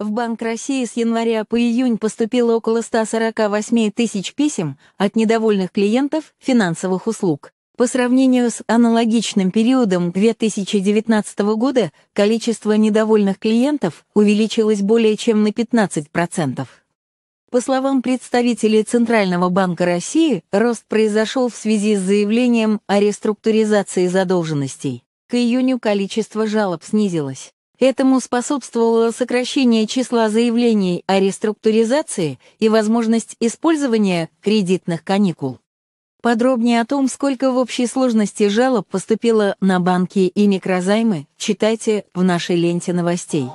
В Банк России с января по июнь поступило около 148 тысяч писем от недовольных клиентов финансовых услуг. По сравнению с аналогичным периодом 2019 года количество недовольных клиентов увеличилось более чем на 15%. По словам представителей Центрального банка России, рост произошел в связи с заявлением о реструктуризации задолженностей. К июню количество жалоб снизилось. Этому способствовало сокращение числа заявлений о реструктуризации и возможность использования кредитных каникул. Подробнее о том, сколько в общей сложности жалоб поступило на банки и микрозаймы, читайте в нашей ленте новостей.